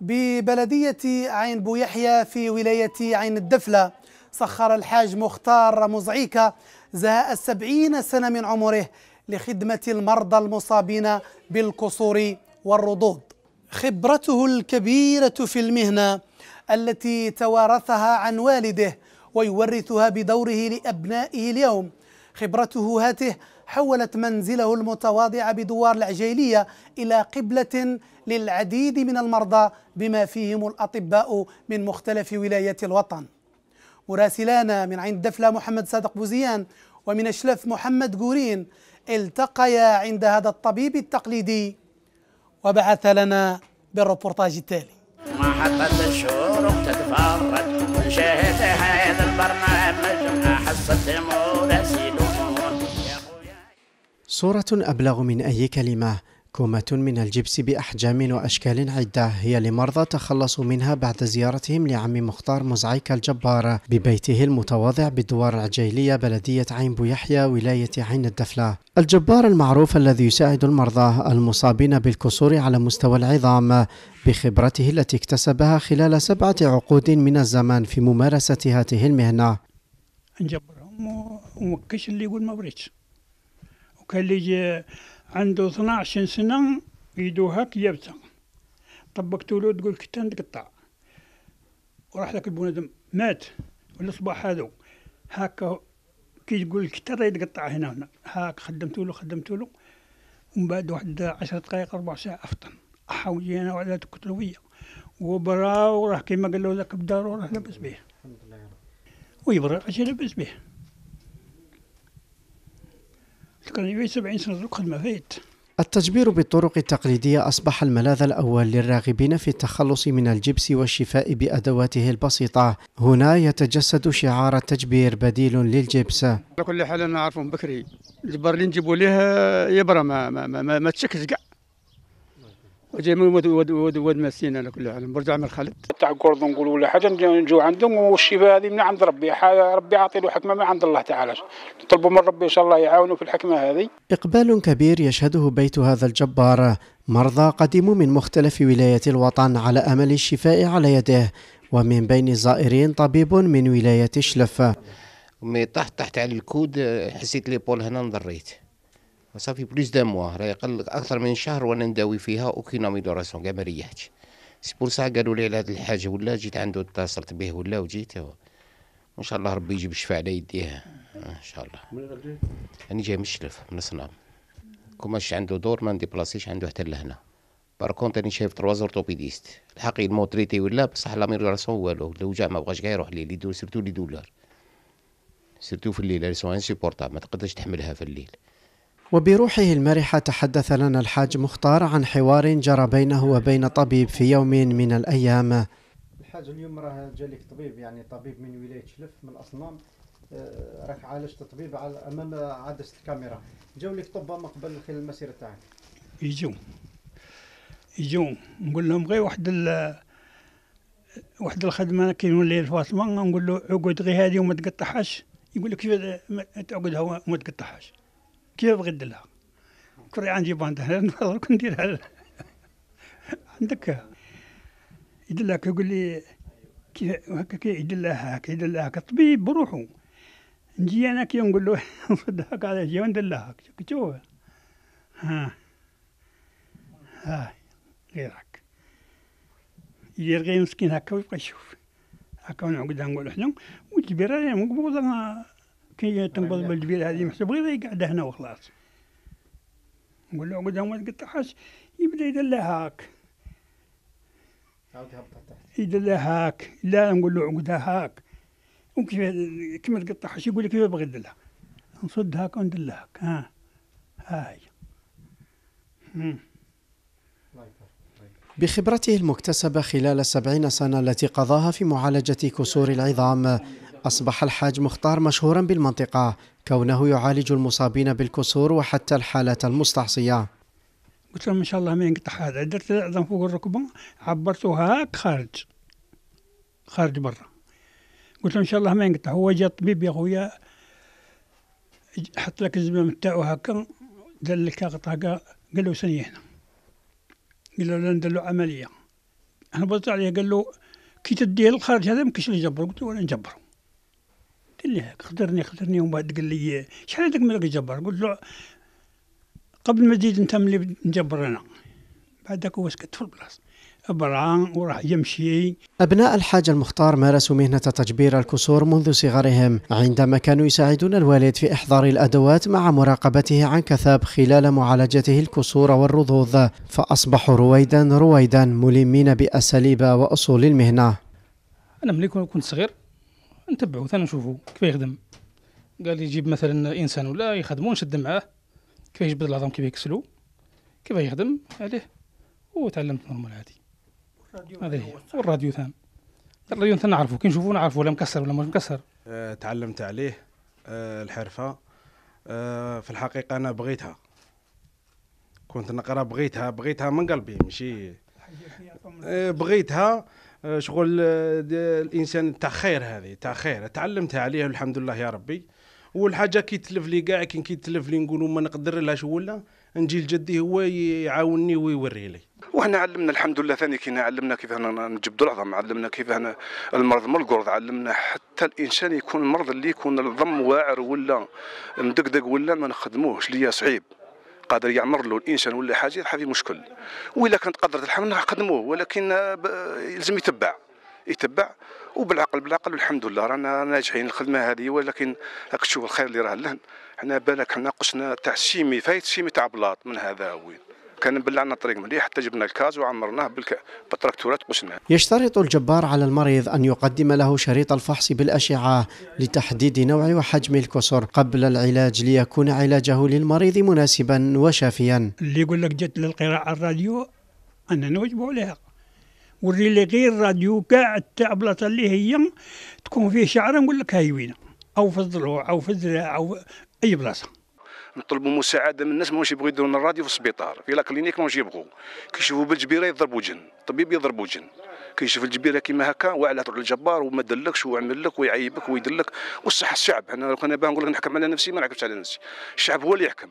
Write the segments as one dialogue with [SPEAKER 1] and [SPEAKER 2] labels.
[SPEAKER 1] ببلدية عين بويحيى في ولاية عين الدفلة سخر الحاج مختار مزعيكة زهاء السبعين سنة من عمره لخدمة المرضى المصابين بالكسور والرضوض خبرته الكبيرة في المهنة التي توارثها عن والده ويورثها بدوره لأبنائه اليوم خبرته هاته حولت منزله المتواضع بدوار العجيلية إلى قبلة للعديد من المرضى بما فيهم الأطباء من مختلف ولايات الوطن مراسلانا من عين الدفلة محمد صادق بوزيان ومن أشلف محمد قورين التقيا عند هذا الطبيب التقليدي وبعث لنا بالروبورتاج التالي محطة الشروق تتفرج وشاهد هذا البرنامج
[SPEAKER 2] أحس الدموع
[SPEAKER 3] صورة أبلغ من أي كلمة كومة من الجبس بأحجام وأشكال عدة هي لمرضى تخلصوا منها بعد زيارتهم لعم مختار مزعيك الجبار ببيته المتواضع بالدوار العجيلية بلدية عين بو يحيى ولاية عين الدفلة الجبار المعروف الذي يساعد المرضى المصابين بالكسور على مستوى العظام بخبرته التي اكتسبها خلال سبعة عقود من الزمان في ممارسة هذه المهنة
[SPEAKER 1] نجبرهم ومكش اللي يقول ما بريتش كلي عنده 12 سنة يدو هاك يابسة طبقتو له تقول كتا نتقطع وراح ذاك البنادم مات الصباح هذا هاكا كي تقول كنت راه يتقطع هنا هنا هاك خدمتو له خدمتو له ومن بعد واحد عشر دقائق ربع ساعة أفطن حاولي أنا وعلى الكتلوية وبرا وراح كيما قال له ذاك بدارو راه لاباس به الحمد لله ويبرا عشان لاباس به تقريبا 70 سنة خدمة فيت
[SPEAKER 3] التجبير بالطرق التقليدية أصبح الملاذ الأول للراغبين في التخلص من الجبس والشفاء بأدواته البسيطة هنا يتجسد شعار التجبير بديل للجبس على
[SPEAKER 1] كل حال أنا عارفهم بكري الجبر اللي نجيبوا ليه يبرى ما, ما, ما, ما, تشكش كاع وجاي من ود ود ود, ود مسين على كل حال برجع من الخلد تاع كورد نقول ولا حاجه نجوا عندهم والشفاء هذه من عند ربي ربي عاطي له حكمه من عند الله تعالى نطلبوا من ربي ان شاء الله يعاونوا في الحكمه هذه اقبال كبير
[SPEAKER 3] يشهده بيت هذا الجبار مرضى قدموا من مختلف ولايات الوطن على امل الشفاء على يده ومن بين الزائرين طبيب من ولايه شلف مي طحت تحت على الكود حسيت لي بول هنا نضريت وصافي بليس دان موا راه يقل اكثر من شهر وانا نداوي فيها اوكينا ميدوراسيون كاع ما ريحتش سي بور سا قالوا لي على هذه الحاجه ولا جيت عنده اتصلت به ولا وجيت وان شاء الله ربي يجيب الشفاء على يديه ان شاء الله انا جاي من الشلف من الصنام كوماش ماش عنده دور ما نديبلاسيش عنده حتى لهنا بار كونت راني شايف تروازور توبيديست الحقي الموتريتي ولا بصح لا ميراسيون والو الوجع ما بغاش كاع يروح ليه لي دو سيرتو لي دولار
[SPEAKER 1] سيرتو في الليل سون انسيبورتابل ما تقدرش تحملها في الليل
[SPEAKER 3] وبروحه المرحة تحدث لنا الحاج مختار عن حوار جرى بينه وبين طبيب في يوم من الأيام الحاج اليوم راه جالك طبيب يعني طبيب من ولاية شلف من الأصنام آه، راك عالجت طبيب على أمام عدسة الكاميرا جاو لك طبة مقبل خلال المسيرة تاعك
[SPEAKER 1] يجو يجو نقول لهم غير واحد ال واحد الخدمه كي نولي الفاطمه نقول له اقعد غير هذه وما تقطعهاش يقول لك تعقدها وما تقطعهاش كيف بغيت ديرها كري عندي باند هنا نديرها عندك يدير لك يقول لي كيف هكا يدير لها هكا يدير لها هكا طبيب بروحو نجي انا كي نقول له هكا على جي وندير لها شوف ها ها هكا يدير غير مسكين هكا ويبقى يشوف هكا ونعقد نقول حنا وتبيرا مقبوضة كي جاي تنبض بالجبيل هذه محسوب غير قاعده هنا وخلاص نقول له عقد ما تقطعهاش يبدا يدلها هاك يدلها هاك لا نقول له عقدها هاك وكيف كيما تقطعهاش يقول لك كيف بغي يدلها نصد هاك وندل هاك ها ها هي بخبرته المكتسبة
[SPEAKER 3] خلال سبعين سنة التي قضاها في معالجة كسور العظام أصبح الحاج مختار مشهورا بالمنطقة كونه يعالج المصابين بالكسور وحتى الحالات المستعصية
[SPEAKER 1] قلت لهم إن شاء الله ما ينقطع هذا درت العظم فوق الركبة عبرته هاك خارج خارج برا قلت له ان شاء الله ما ينقطع هو جا الطبيب يا خويا حط لك الزمام تاعو هاكا دار لك هكا قال له سني هنا قال له ندير له عمليه انا بصيت عليه قال له كي تديه للخارج هذا ما كاينش اللي يجبره قلت له انا نجبره قلت له خدرني خدرني ومن بعد قال لي شحال هذاك اللي جبر قلت له قبل ما تزيد انت ملي نجبر انا بعدك هو سكت في البلاصه وراح يمشي
[SPEAKER 3] أبناء الحاج المختار مارسوا مهنة تجبير الكسور منذ صغرهم عندما كانوا يساعدون الوالد في إحضار الأدوات مع مراقبته عن كثب خلال معالجته الكسور والرضوض فأصبحوا رويدا رويدا ملمين بأساليب وأصول المهنة
[SPEAKER 1] أنا ملي كنت صغير نتبعو ثاني نشوفو كيف يخدم قال يجيب مثلا انسان ولا يخدمو نشد معاه كيف يجبد العظام كيف يكسلو كيف يخدم عليه وتعلمت نورمال عادي هذا هي والراديو ثان الراديو ثان نعرفو كي نشوفو نعرفو ولا مكسر ولا مش مكسر
[SPEAKER 2] أه تعلمت عليه أه الحرفه أه في الحقيقه انا بغيتها كنت نقرا بغيتها بغيتها من قلبي ماشي أه، بغيتها آه، شغل آه، الانسان تاع خير هذه تاع خير تعلمتها عليه الحمد لله يا ربي والحاجه كي تلف لي كاع كي تلف لي نقولوا ما نقدر لهاش ولا نجي لجدي هو يعاونني ويوري لي وحنا علمنا الحمد لله ثاني كنا علمنا كيف نجبد العظم علمنا كيف هنا المرض من القرض علمنا حتى الانسان يكون المرض اللي يكون الضم واعر ولا مدقدق ولا ما نخدموهش ليا صعيب قادر يعمر له الانسان ولا حاجه يلحق مشكل والا كانت قدره الحمل نقدموه ولكن يلزم يتبع يتبع وبالعقل بالعقل والحمد لله رانا ناجحين الخدمه هذه ولكن راك تشوف الخير اللي راه لهن حنا بالك حنا قصنا تاع السيمي فايت السيمي تاع بلاط من هذا وين كان بلعنا الطريق مليح حتى جبنا الكاز وعمرناه بالتراكتورات قشناه
[SPEAKER 3] يشترط الجبار على المريض أن يقدم له شريط الفحص بالأشعة لتحديد نوع وحجم الكسر قبل العلاج ليكون علاجه للمريض مناسبا
[SPEAKER 1] وشافيا اللي يقول لك جت للقراءة الراديو أنا نوجب عليها وري لي غير راديو كاع بلاصه اللي هي تكون فيه شعرة نقول لك هاي وينه أو في الضلوع أو في الذراع أو أي
[SPEAKER 2] بلاصة نطلبوا مساعده من الناس ماهوش يبغوا يديرون الراديو في السبيطار في لا كلينيك ماهوش يبغوا كيشوفوا بالجبيره يضربوا جن الطبيب يضربوا جن كيشوف الجبيره كيما هكا واعلى تروح للجبار وما دلكش وعمل لك ويعيبك ويدلك والصح الشعب انا لو كان نقول لك نحكم على نفسي ما نحكمش على نفسي الشعب هو اللي يحكم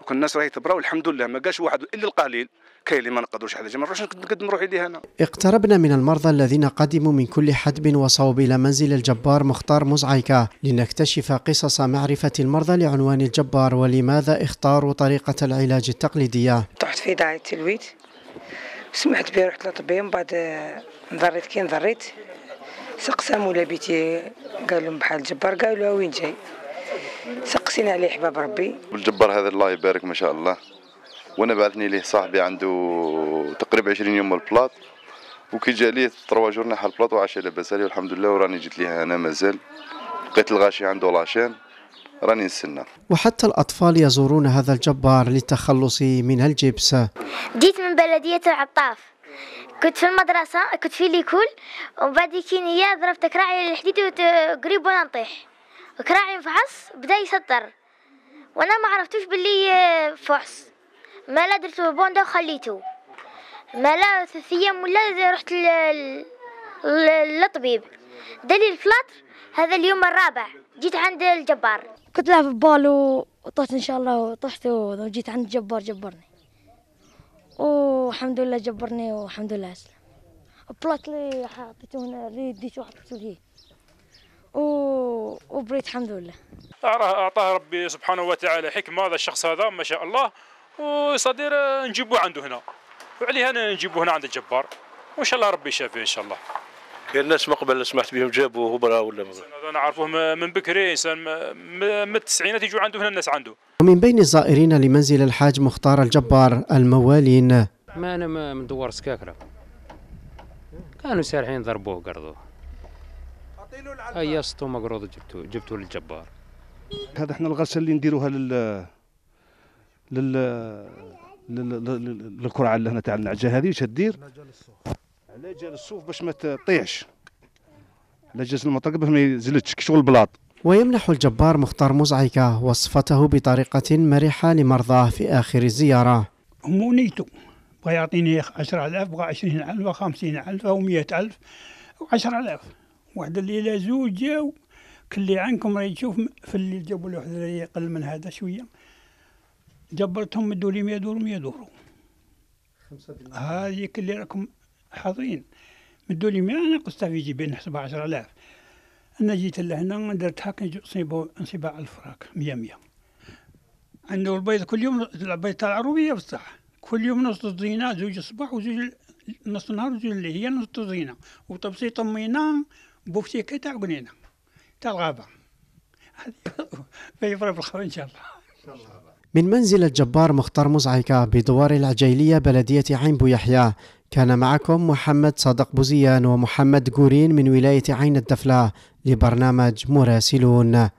[SPEAKER 2] وكان الناس راهي تبرا والحمد لله ما قاش واحد الا القليل كاين اللي ما نقدروش حاجه ما نروحش نقدم روحي ليه انا
[SPEAKER 3] اقتربنا من المرضى الذين قدموا من كل حدب وصوب الى منزل الجبار مختار مزعيكه لنكتشف قصص معرفه المرضى لعنوان الجبار ولماذا اختاروا طريقه العلاج التقليديه
[SPEAKER 1] طحت في داعي التلويت سمعت به رحت للطبيب من بعد نظريت كي نظريت سقسام لبيتي قال لهم بحال الجبار قالوا وين جاي سقسينا عليه حباب ربي
[SPEAKER 2] والجبار هذا الله يبارك ما شاء الله وانا بعثني ليه صاحبي عنده تقريبا 20 يوم البلاط وكي جا ليه 3 جور نحى البلاط وعاش لاباس عليه والحمد لله وراني جيت ليها انا مازال لقيت الغاشي عنده لاشين راني نستنى
[SPEAKER 3] وحتى الأطفال يزورون هذا الجبار للتخلص من الجبس
[SPEAKER 2] جيت من بلدية العطاف كنت في المدرسة كنت في ليكول وبعد كي نيا ضربت كراعي الحديد وقريب وانا نطيح كراعي انفعص بدا يسطر وانا ما عرفتوش باللي فحص ما لا درت بوندا وخليته ما لا ثلاث ايام ولا رحت للطبيب دليل الفلاتر هذا اليوم الرابع جيت عند الجبار كنت لعب بال وطحت ان شاء الله وطحت وجيت عند الجبار جبرني والحمد لله جبرني والحمد لله اسلم بلاك لي حطيته هنا ديته حطيته لي وبريت الحمد لله
[SPEAKER 1] اعطاه ربي سبحانه وتعالى حكمه هذا الشخص هذا ما شاء الله وصدير نجيبوه عنده هنا وعليها نجيبوه هنا عند الجبار وان شاء الله ربي يشافيه ان شاء الله
[SPEAKER 2] كاين الناس ما قبل سمحت بهم جابوه هبره ولا هذا
[SPEAKER 1] نعرفوه من بكري انسان من التسعينات يجوا عنده هنا الناس عنده
[SPEAKER 3] ومن بين الزائرين لمنزل الحاج مختار الجبار الموالين
[SPEAKER 1] ما انا من دوار سكاكره كانوا سارحين ضربوه قرضوه هيا سطو مقروض جبتوه جبتوه
[SPEAKER 2] للجبار هذا احنا الغسل اللي نديروها لل لل للقرعه اللي هنا تاع النعجه هذه واش دير على جال الصوف باش ما تطيحش على جال المطرق باش ما يزلتش شغل البلاط
[SPEAKER 3] ويمنح الجبار مختار مزعيكة وصفته بطريقة مرحة لمرضاه في آخر الزيارة
[SPEAKER 1] نيتو بغى يعطيني 10000 بغى 20000 50000 أو 100000 و 10000 واحد الليلة زوج جاو كل اللي عنكم راهي تشوف في الليل جابوا له واحد قل من هذا شوية جبرتهم مدوا لي 100 دور 100 دور هذيك اللي راكم حاضرين مدوا لي 100 انا قصتها في جيبي نحسب 10000 انا جيت لهنا درت هاك نصيبو 1000 الفراك 100 100 عنده البيض كل يوم البيض تاع العروبيه بصح كل يوم نص الزينه زوج الصباح وزوج نص النهار وزوج الليل هي نص الزينه وتبسيط مينا بوفتيكه تاع قنينه تاع الغابه هذه فيفرق الخوي ان شاء الله ان شاء
[SPEAKER 3] الله من منزل الجبار مختار مزعيكة بدوار العجيلية بلدية عين بو يحيى كان معكم محمد صادق بوزيان ومحمد جورين من ولاية عين الدفلة لبرنامج مراسلون